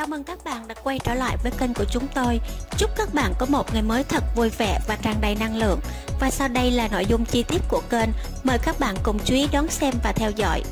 Chào mừng các bạn đã quay trở lại với kênh của chúng tôi. Chúc các bạn có một ngày mới thật vui vẻ và tràn đầy năng lượng. Và sau đây là nội dung chi tiết của kênh. Mời các bạn cùng chú ý đón xem và theo dõi.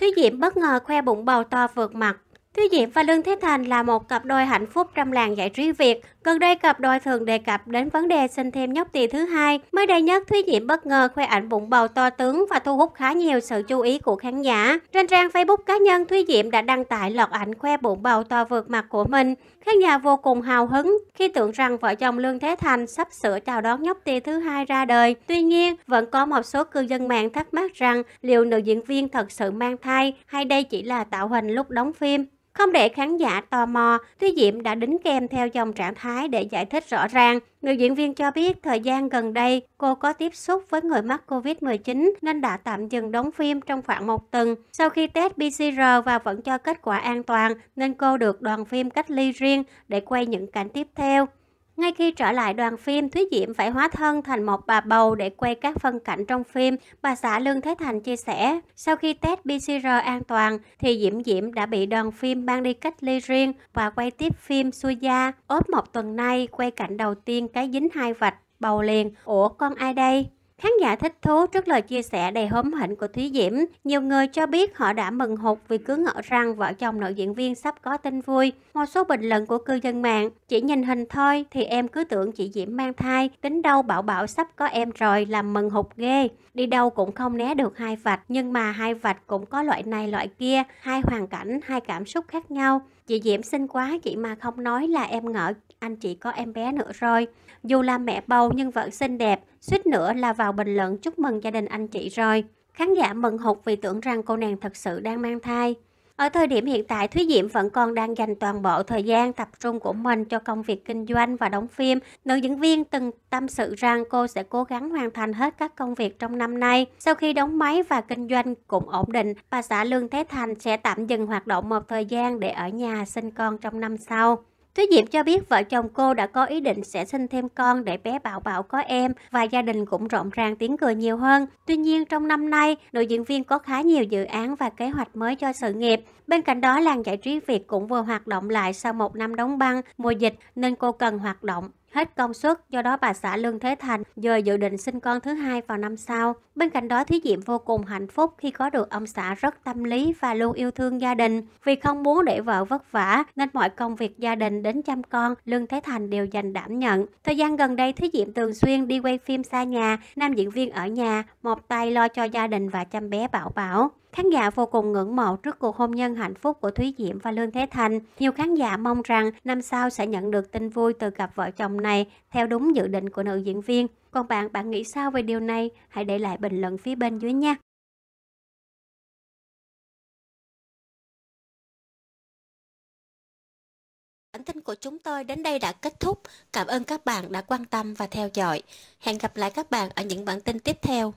Thúy Diễm bất ngờ khoe bụng bầu to vượt mặt. Thúy Diễm và Lương Thế Thành là một cặp đôi hạnh phúc trong làng giải trí Việt. Gần đây cặp đôi thường đề cập đến vấn đề sinh thêm nhóc tỳ thứ hai. Mới đây nhất, Thúy Diễm bất ngờ khoe ảnh bụng bầu to tướng và thu hút khá nhiều sự chú ý của khán giả. Trên trang Facebook cá nhân, Thúy Diễm đã đăng tải loạt ảnh khoe bụng bầu to vượt mặt của mình. Khán giả vô cùng hào hứng khi tưởng rằng vợ chồng Lương Thế Thành sắp sửa chào đón nhóc tỳ thứ hai ra đời. Tuy nhiên, vẫn có một số cư dân mạng thắc mắc rằng liệu nữ diễn viên thật sự mang thai hay đây chỉ là tạo hình lúc đóng phim. Không để khán giả tò mò, Thúy Diệm đã đính kèm theo dòng trạng thái để giải thích rõ ràng. Người diễn viên cho biết thời gian gần đây cô có tiếp xúc với người mắc Covid-19 nên đã tạm dừng đóng phim trong khoảng một tuần. Sau khi test PCR và vẫn cho kết quả an toàn nên cô được đoàn phim cách ly riêng để quay những cảnh tiếp theo. Ngay khi trở lại đoàn phim, Thúy Diễm phải hóa thân thành một bà bầu để quay các phân cảnh trong phim, bà xã Lương Thế Thành chia sẻ. Sau khi test PCR an toàn, thì Diễm Diễm đã bị đoàn phim mang đi cách ly riêng và quay tiếp phim Xuôi Da. Ốp một tuần nay, quay cảnh đầu tiên cái dính hai vạch, bầu liền, ủa con ai đây? Khán giả thích thú trước lời chia sẻ đầy hóm hỉnh của Thúy Diễm. Nhiều người cho biết họ đã mừng hụt vì cứ ngỡ rằng vợ chồng nữ diễn viên sắp có tin vui. Một số bình luận của cư dân mạng, chỉ nhìn hình thôi thì em cứ tưởng chị Diễm mang thai, tính đâu bảo bảo sắp có em rồi làm mừng hụt ghê. Đi đâu cũng không né được hai vạch, nhưng mà hai vạch cũng có loại này loại kia, hai hoàn cảnh, hai cảm xúc khác nhau. Chị Diễm xinh quá, chị mà không nói là em ngỡ anh chị có em bé nữa rồi. Dù là mẹ bầu nhưng vẫn xinh đẹp, suýt nữa là vào bình luận chúc mừng gia đình anh chị rồi. Khán giả mừng hụt vì tưởng rằng cô nàng thật sự đang mang thai. Ở thời điểm hiện tại, Thúy diễm vẫn còn đang dành toàn bộ thời gian tập trung của mình cho công việc kinh doanh và đóng phim. Nữ diễn viên từng tâm sự rằng cô sẽ cố gắng hoàn thành hết các công việc trong năm nay. Sau khi đóng máy và kinh doanh cũng ổn định, bà xã Lương Thế Thành sẽ tạm dừng hoạt động một thời gian để ở nhà sinh con trong năm sau. Thúy Diệp cho biết vợ chồng cô đã có ý định sẽ sinh thêm con để bé Bảo Bảo có em và gia đình cũng rộn ràng tiếng cười nhiều hơn. Tuy nhiên trong năm nay, nữ diễn viên có khá nhiều dự án và kế hoạch mới cho sự nghiệp. Bên cạnh đó, làng giải trí Việt cũng vừa hoạt động lại sau một năm đóng băng, mùa dịch nên cô cần hoạt động hết công suất, do đó bà xã Lương Thế Thành giờ dự định sinh con thứ hai vào năm sau. Bên cạnh đó, Thí Diệm vô cùng hạnh phúc khi có được ông xã rất tâm lý và luôn yêu thương gia đình. Vì không muốn để vợ vất vả nên mọi công việc gia đình đến chăm con, Lương Thế Thành đều dành đảm nhận. Thời gian gần đây, Thí Diệm thường xuyên đi quay phim xa nhà, nam diễn viên ở nhà, một tay lo cho gia đình và chăm bé Bảo Bảo. Khán giả vô cùng ngưỡng mộ trước cuộc hôn nhân hạnh phúc của Thúy Diễm và Lương Thế Thành. Nhiều khán giả mong rằng năm sau sẽ nhận được tin vui từ cặp vợ chồng này theo đúng dự định của nữ diễn viên. Còn bạn, bạn nghĩ sao về điều này? Hãy để lại bình luận phía bên dưới nha. Bản tin của chúng tôi đến đây đã kết thúc. Cảm ơn các bạn đã quan tâm và theo dõi. Hẹn gặp lại các bạn ở những bản tin tiếp theo.